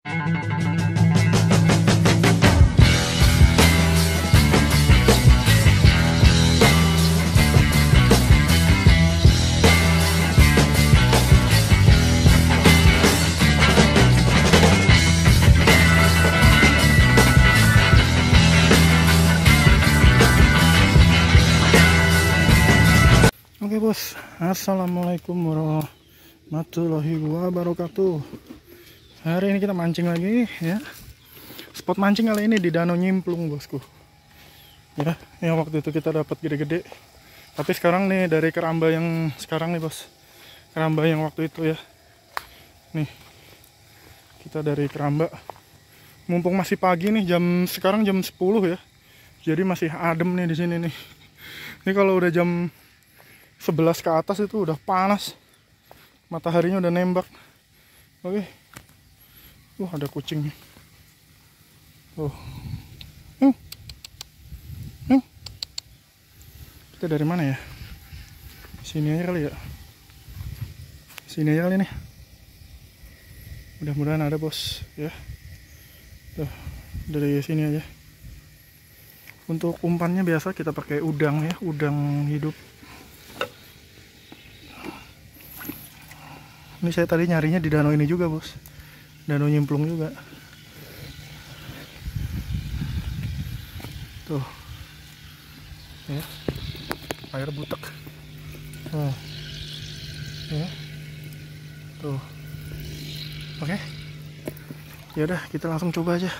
Oke bos, assalamualaikum warahmatullahi wabarakatuh hari ini kita mancing lagi ya spot mancing kali ini di danau nyimplung bosku ya yang waktu itu kita dapat gede-gede tapi sekarang nih dari keramba yang sekarang nih bos keramba yang waktu itu ya nih kita dari keramba mumpung masih pagi nih jam sekarang jam 10 ya jadi masih adem nih di sini nih ini kalau udah jam 11 ke atas itu udah panas mataharinya udah nembak oke Wah, ada kucingnya. oh, Hmm. Hmm. Kita dari mana ya? Sini aja kali ya. Sini aja kali nih. Mudah-mudahan ada, Bos, ya. Tuh, dari sini aja. Untuk umpannya biasa kita pakai udang ya, udang hidup. Ini saya tadi nyarinya di danau ini juga, Bos danau nyemplung juga tuh ya air butek nah ya tuh oke ya udah kita langsung coba aja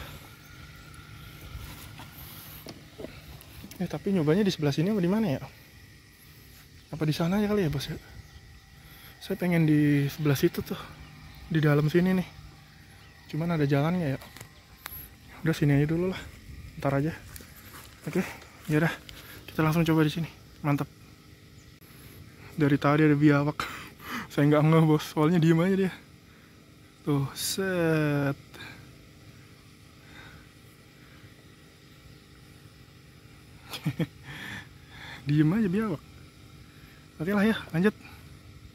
ya tapi nyobanya di sebelah sini apa di mana ya apa di sana aja kali ya bos ya saya pengen di sebelah situ tuh di dalam sini nih cuman ada jalannya ya udah sini aja dulu lah ntar aja oke ya udah kita langsung coba di sini mantap dari tadi ada biawak saya nggak ngeh bos soalnya diem aja dia tuh set diem aja biawak oke lah ya lanjut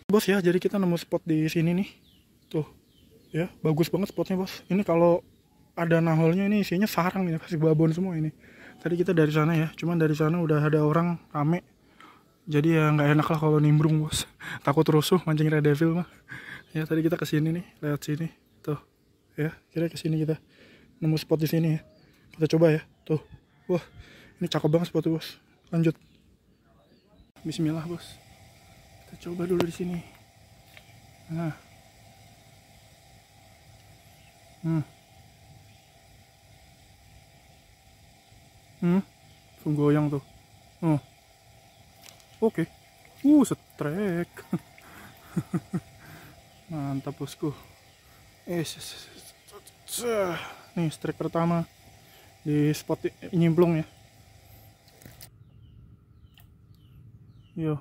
bos ya jadi kita nemu spot di sini nih tuh ya bagus banget spotnya bos ini kalau ada naholnya ini isinya sarang ya kasih babon semua ini tadi kita dari sana ya cuman dari sana udah ada orang rame jadi ya nggak enak lah kalau nimbrung bos takut rusuh mancing red devil mah ya tadi kita kesini nih lihat sini tuh ya kira kesini kita nemu spot di sini ya kita coba ya tuh wah ini cakep banget spot bos lanjut Bismillah bos kita coba dulu di sini nah hmm Hmm. Langsung goyang tuh. Oh. Oke. Okay. Uh, setrek. Mantap, Bosku. eh Nih, strike pertama di spot nyimplung ya. Yo.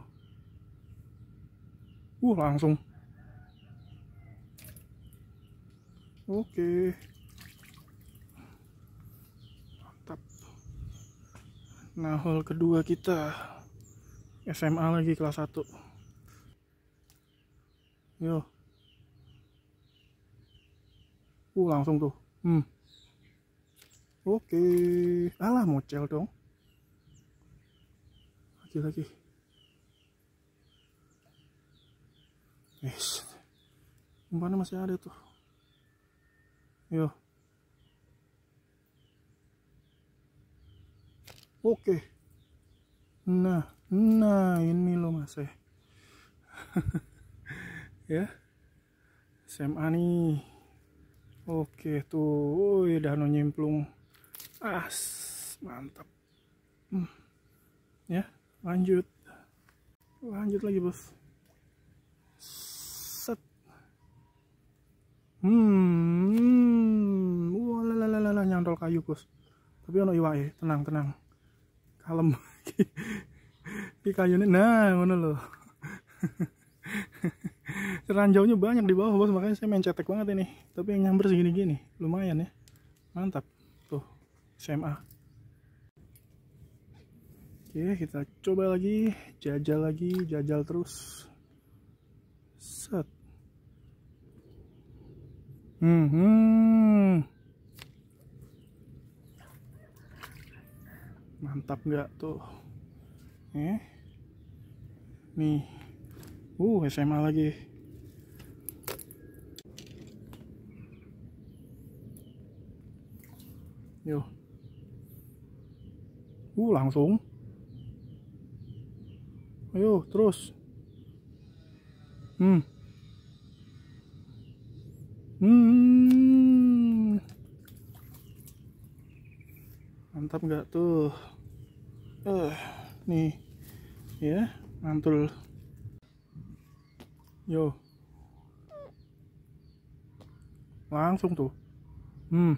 Uh, langsung Oke. Mantap. Nah, hole kedua kita SMA lagi kelas 1. Yo. Uh, langsung tuh. Hmm. Oke. Alah, mocel dong. Lagi-lagi. Yes. Umpannya masih ada tuh. Yo. Oke. Nah, nah ini loh Mas eh. ya. ya. SMA nih. Oke tuh, woi danau nyemplung. As, mantap. Hmm. Ya, lanjut. Lanjut lagi, Bos. Set. Hmm nyenggol kayu kus tapi ono iwake tenang tenang kalem iki kayune nah ngono loh ranjaunya banyak di bawah bos makanya saya main banget ini tapi yang nyamber segini-gini lumayan ya mantap tuh SMA oke kita coba lagi jajal lagi jajal terus set hmm, hmm. mantap nggak tuh eh nih uh SMA lagi yo uh langsung ayo terus hmm hmm mantap nggak tuh uh, nih ya mantul yo langsung tuh hmm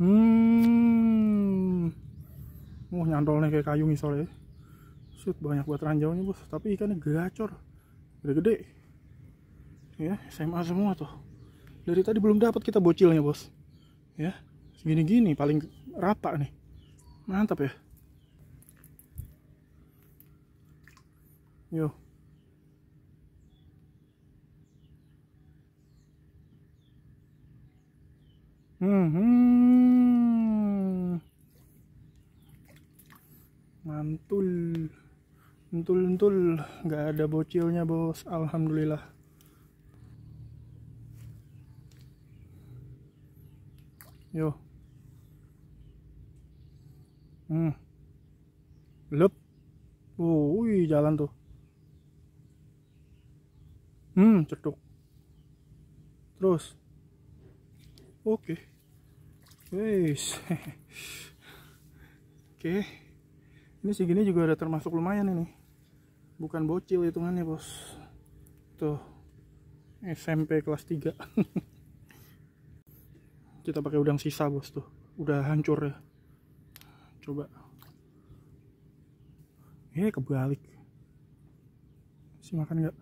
hmm oh nyantol nih kayak kayu ya shoot banyak buat ranjau nih bos tapi ikannya gacor gede-gede ya SMA semua tuh dari tadi belum dapat kita bocilnya bos ya segini-gini paling rata nih mantap ya Yo. Hmm. Mantul. mantul, mantul, Nggak ada bocilnya, bos. Alhamdulillah. Yo. Hmm. Lep. Oh, wih, jalan tuh. Hmm, cetuk. Terus. Oke. Okay. Guys. Oke. Okay. Ini segini juga ada termasuk lumayan ini. Bukan bocil hitungannya, Bos. Tuh. SMP kelas 3. Kita pakai udang sisa, Bos tuh. Udah hancur ya. Coba. Eh, kebalik. Si makan enggak?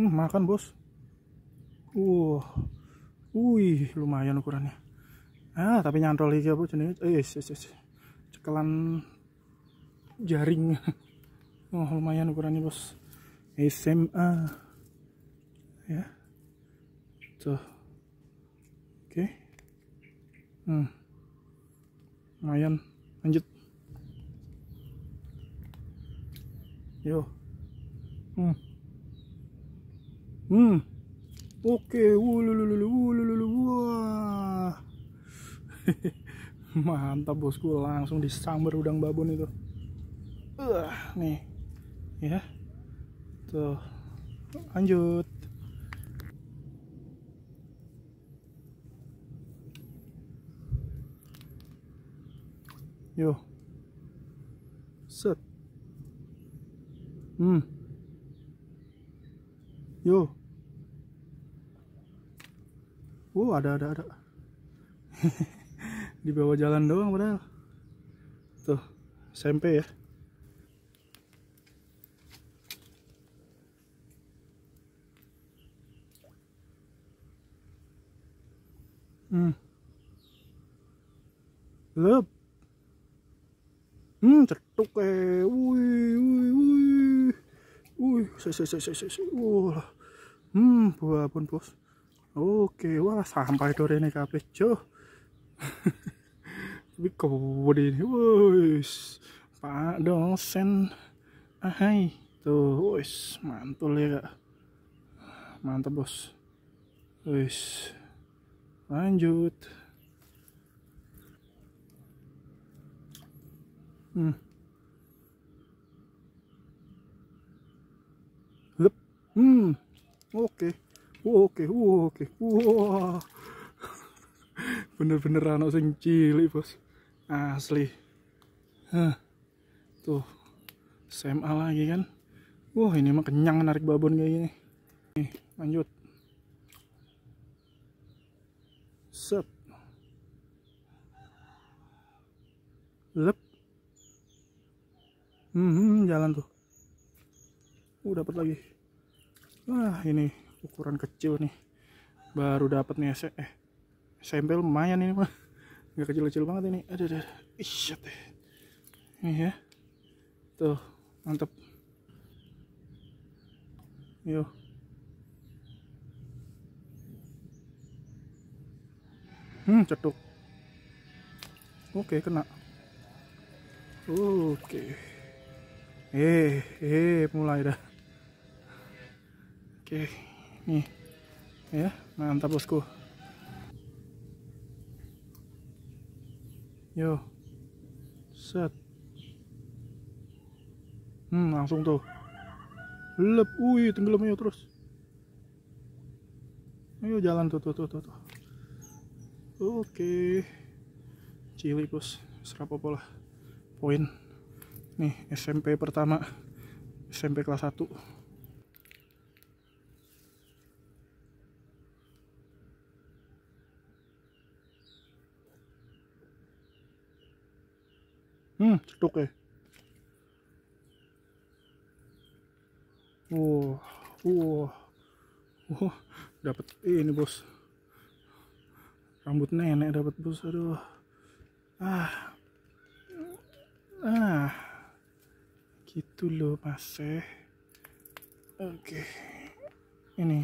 Hmm, makan bos. Uh, wih lumayan ukurannya. Ah tapi nyantol aja bos jenis? Eh, yes, yes, yes. cekelan jaring. Oh lumayan ukurannya bos. SMA ya. Tuh. Oke. Okay. Hmm. Lumayan. Lanjut. Yo. Hmm. Hmm. Oke, wulululu Mantap bosku, langsung disambar udang babon itu. Uh, nih. Ya. Tuh. Lanjut. Yo. Set. Hmm. Yo. Wow, oh, ada ada ada. Di bawah jalan doang padahal. Tuh, SMP ya. Hmm. Lep. Hmm, cetuk eh. wui wih, wih. Wih, se se se se se. Wah. Hmm, buah pun, Bos. Oke, wah sampai dore ini kabeh, Cuk. Tapi kode ini, wis. Pak dosen. ahai Tuh, wis, mantul ya, Kak. Mantap, Bos. Wis. Lanjut. Hmm. Hmm. Oke. Okay oke oke wah bener-bener anak sing cilik bos asli Hah. tuh SMA lagi kan wah ini mah kenyang narik babon kayak gini nih lanjut set lep hmm, hmm jalan tuh uh dapat lagi wah ini ukuran kecil nih baru dapat nih se eh SMP lumayan ini mah nggak kecil-kecil banget ini ada ada ih ini ya tuh mantep yuk hmm cetuk oke kena oke eh eh mulai dah oke nih hmm. ya mantap bosku yo set hmm langsung tuh lep wih tenggelam yuk terus ayo jalan tuh tuh tuh tuh, tuh. oke okay. bos serap apa lah poin nih SMP pertama SMP kelas 1 Hmm, ya, Wow, wow, wow, dapat ini bos. Rambut nenek dapat bos, aduh. Ah, ah, gitu loh mas eh. Oke, okay. ini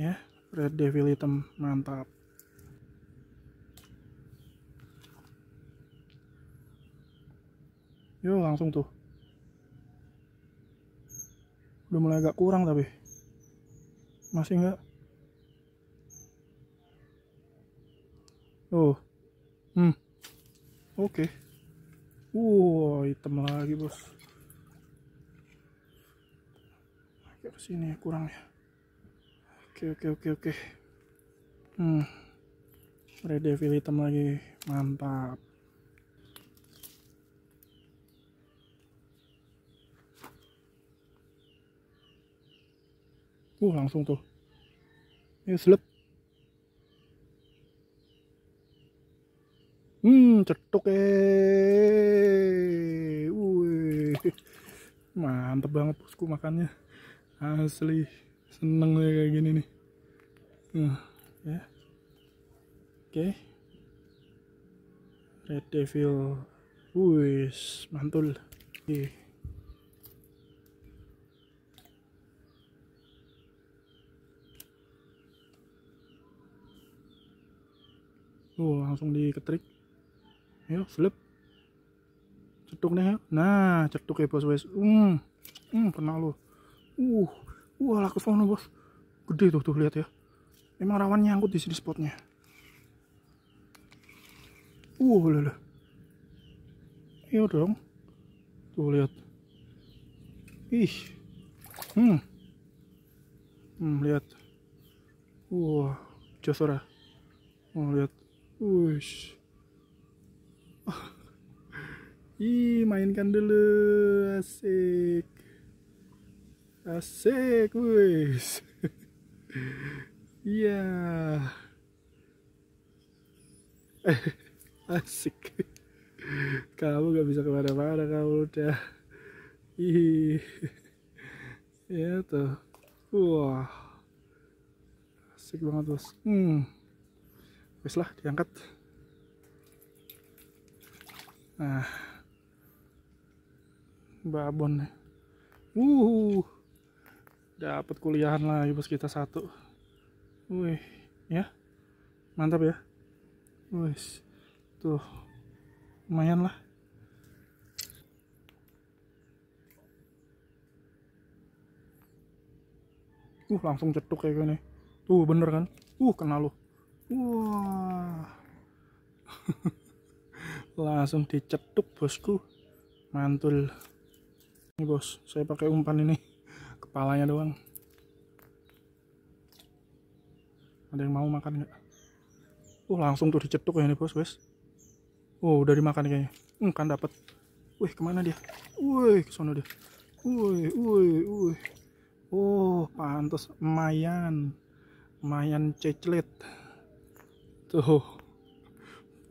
ya red devil item mantap. Yo langsung tuh. Udah mulai agak kurang tapi. Masih enggak. Oh. Hmm. Oke. Okay. Wow, hitam lagi, Bos. Oke, sini ya, kurang ya. Oke, oke, oke, oke. Hmm. Red Devil hitam lagi. Mantap. uh langsung tuh ini selep hmm cetuk eh Wih. mantep banget bosku makannya asli seneng ya kayak gini nih hmm, ya oke okay. red devil wih mantul oke okay. Tuh, langsung diketrik. Ayo, flip. Cetuk nih, Nah, cetuk ya, Bos, bos. Hmm. Hmm, kena lu. Uh. Wah, laku sono, Bos. Gede tuh, tuh lihat ya. Emang rawan nyangkut di sini spotnya. Uh, lele. Ih Ayo dong. Tuh lihat. Ih. Hmm. Hmm, lihat. Wah, wow. jasora. Oh, lihat. Wush. Ih, mainkan dulu. Asik. Asik, wush. Iya. Asik. Kamu gak bisa kemana-mana kamu udah. Ih. Ya tuh. Wah. Asik banget, Bos. Hmm wis lah diangkat nah babon Uh, dapat kuliahan lah, bos kita satu wih ya mantap ya wis tuh lumayan lah uh langsung cetuk kayak gini tuh bener kan uh kena lu wah langsung dicetuk bosku mantul ini bos saya pakai umpan ini kepalanya doang ada yang mau makan nggak uh langsung tuh dicetuk ya ini bos wes oh udah dimakan kayaknya hmm, kan dapat? wih kemana dia wih ke sana dia wih wih wih oh pantas mayan mayan ceclet Tuh.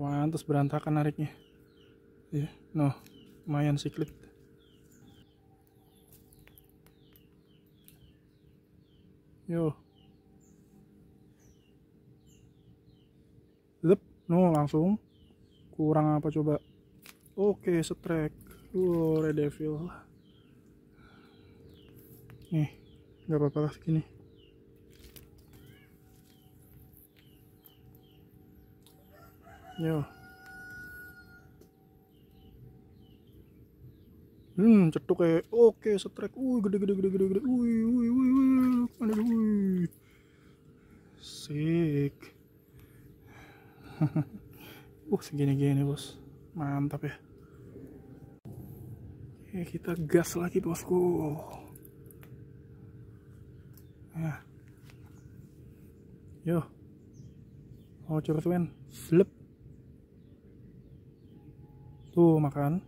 mantas berantakan nariknya. Ya, yeah. no. Lumayan siklit. Yo. Lep, no langsung. Kurang apa coba? Oke, okay, setrek. Wow, Redevil. Nih, nggak apa-apa lah segini. ya hmm cetuk kayak oke setrek uh gede gede gede gede gede wih wih wih wih ada wih sik uh segini gini bos mantap ya Oke, kita gas lagi bosku ya yo mau curut men flip tuh makan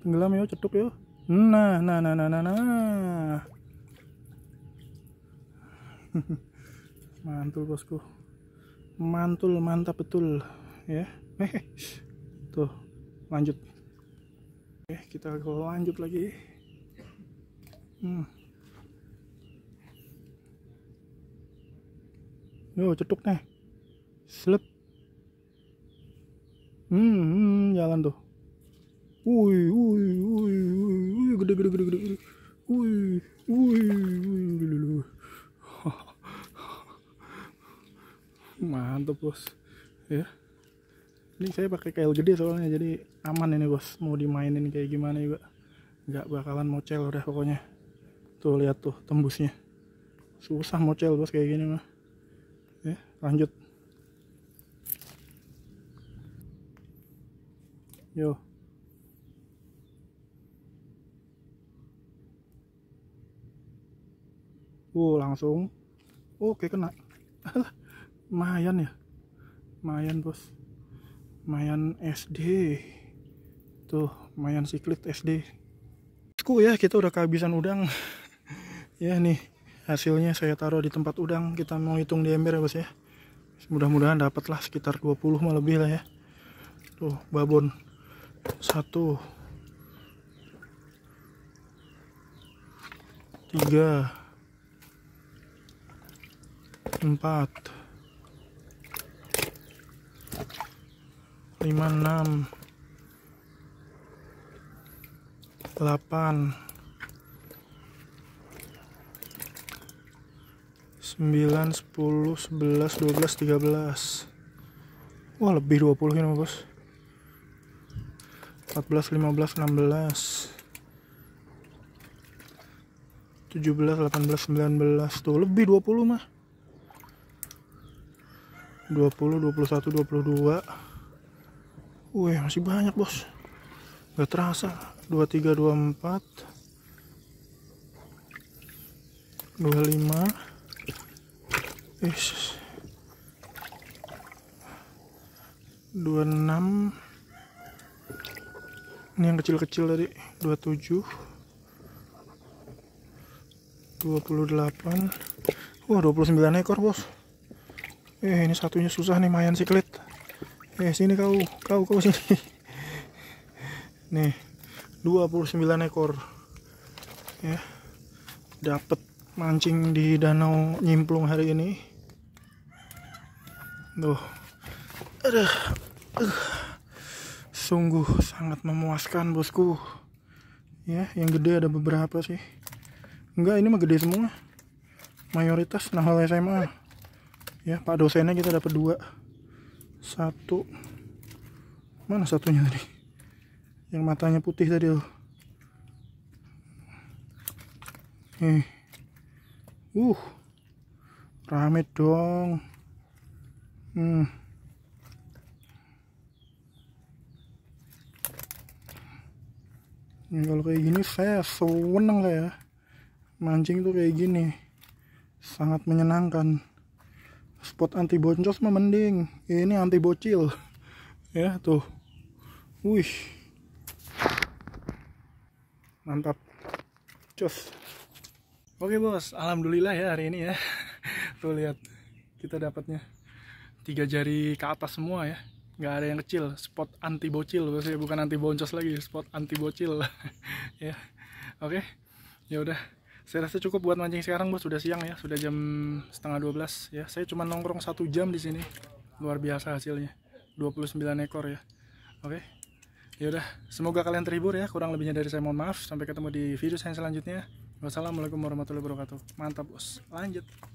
tenggelam yo cetuk yo nah nah nah nah nah nah mantul bosku mantul mantap betul ya eh, eh. tuh lanjut Oke, eh, kita lanjut lagi hmm. yo cetuk nih slip Hmm, hmm jalan tuh. wui, wui, wui, wui, gede, gede, gede, gede, gede. wui, wui, wui. Mantap bos, ya. Ini saya pakai kail gede soalnya, jadi aman ini bos. Mau dimainin kayak gimana juga, nggak bakalan mocel udah pokoknya. Tuh lihat tuh tembusnya, susah mocel bos kayak gini mah. Ya, lanjut. Yo. wow uh, langsung. Oke, kena. Mayan ya. Mayan, Bos. Mayan SD. Tuh, mayan siklit SD. Ku ya, kita udah kehabisan udang. ya nih, hasilnya saya taruh di tempat udang. Kita mau hitung di ember ya, Bos ya. Mudah-mudahan dapatlah sekitar 20 malah lebih lah ya. Tuh, babon satu tiga empat lima enam delapan sembilan sepuluh sebelas dua belas tiga belas wah lebih dua puluh ini bos 14 15 16 17 18 19 tuh lebih 20 mah 20 21 22 Wih masih banyak bos Gak terasa 23 24 25 Ish. 26 ini yang kecil-kecil tadi 27 28 wah 29 ekor bos eh ini satunya susah nih mayan siklet eh sini kau kau kau sini nih 29 ekor ya dapat mancing di danau nyimplung hari ini tuh aduh uh sungguh sangat memuaskan bosku ya yang gede ada beberapa sih enggak ini mah gede semua mayoritas nah oleh SMA ya pak dosennya kita dapat dua satu mana satunya tadi yang matanya putih tadi loh eh uh rame dong hmm kalau kayak gini saya seneng ya, mancing tuh kayak gini sangat menyenangkan spot anti boncos memending, ya, ini anti bocil ya tuh wih mantap cus oke bos alhamdulillah ya hari ini ya tuh lihat kita dapatnya tiga jari ke atas semua ya nggak ada yang kecil spot anti bocil maksudnya bukan anti boncos lagi spot anti bocil ya oke okay. ya udah saya rasa cukup buat mancing sekarang bos sudah siang ya sudah jam setengah 12 ya saya cuma nongkrong satu jam di sini luar biasa hasilnya 29 ekor ya oke okay. ya udah semoga kalian terhibur ya kurang lebihnya dari saya mohon maaf sampai ketemu di video saya selanjutnya wassalamualaikum warahmatullahi wabarakatuh mantap bos lanjut